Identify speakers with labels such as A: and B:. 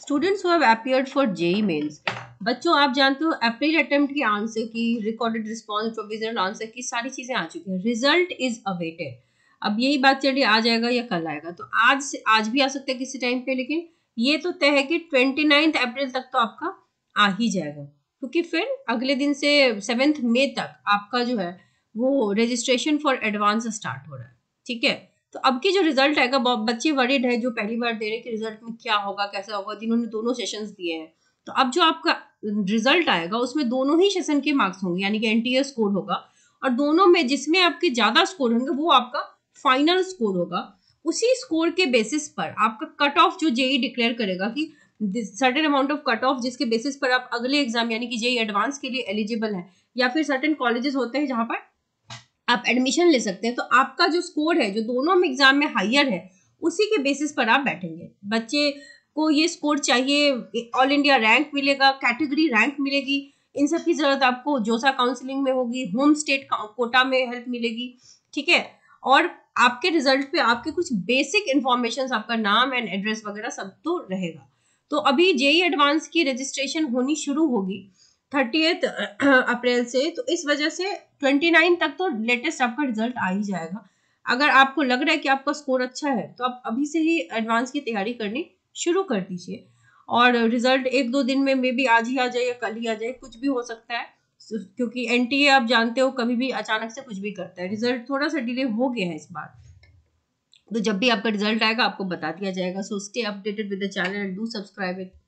A: students have for JEE mains बच्चों आप जानते हो अप्रैल अटेम्प्ट की answer key recorded response provisional answer key सारी चीज़ें आ चुकी हैं रिजल्ट इज अवेटेड अब यही बात चलिए आ जाएगा या कल आएगा तो आज से आज भी आ सकते हैं किसी टाइम पे लेकिन ये तो तय है कि ट्वेंटी नाइन्थ अप्रैल तक तो आपका आ ही जाएगा क्योंकि फिर अगले दिन से सेवेंथ मे तक आपका जो है वो रजिस्ट्रेशन फॉर एडवांस स्टार्ट हो रहा है ठीक है तो अब की जो रिजल्ट आएगा बच्चे वरिड है जो पहली बार दे रहे कि रिजल्ट में क्या होगा कैसा होगा जिन्होंने दोनों सेशन दिए हैं तो अब जो आपका रिजल्ट आएगा उसमें दोनों ही सेशन के मार्क्स होंगे यानी कि एनटीए स्कोर होगा और दोनों में जिसमें आपके ज्यादा स्कोर होंगे वो आपका फाइनल स्कोर होगा उसी स्कोर के बेसिस पर आपका कट ऑफ जो जेई डिक्लेयर e करेगा कि certain amount of cut off जिसके बेसिस पर आप अगले एग्जाम यानी कि जेई एडवांस e के लिए एलिजिबल है या फिर सर्टेन कॉलेजेस होते हैं जहां पर आप एडमिशन ले सकते हैं तो आपका जो स्कोर है जो दोनों में एग्जाम में हायर है उसी के बेसिस पर आप बैठेंगे बच्चे को ये स्कोर चाहिए ऑल इंडिया रैंक मिलेगा कैटेगरी रैंक मिलेगी इन सब की ज़रूरत आपको जोसा काउंसलिंग में होगी होम स्टेट कोटा में हेल्प मिलेगी ठीक है और आपके रिजल्ट पे आपके कुछ बेसिक इन्फॉर्मेशन आपका नाम एंड एड्रेस वगैरह सब तो रहेगा तो अभी जेई एडवांस की रजिस्ट्रेशन होनी शुरू होगी थर्टी uh, अप्रैल से तो इस वजह से ट्वेंटी नाइन तक तो लेटेस्ट आपका रिजल्ट आ ही जाएगा अगर आपको लग रहा है कि आपका स्कोर अच्छा है तो आप अभी से ही एडवांस की तैयारी करनी शुरू कर दीजिए और रिजल्ट एक दो दिन में मे भी आज ही आ जाए या कल ही आ जाए कुछ भी हो सकता है क्योंकि एन आप जानते हो कभी भी अचानक से कुछ भी करता है रिजल्ट थोड़ा सा डिले हो गया है इस बार तो जब भी आपका रिजल्ट आएगा आपको बता दिया जाएगा so stay updated with the channel and do subscribe it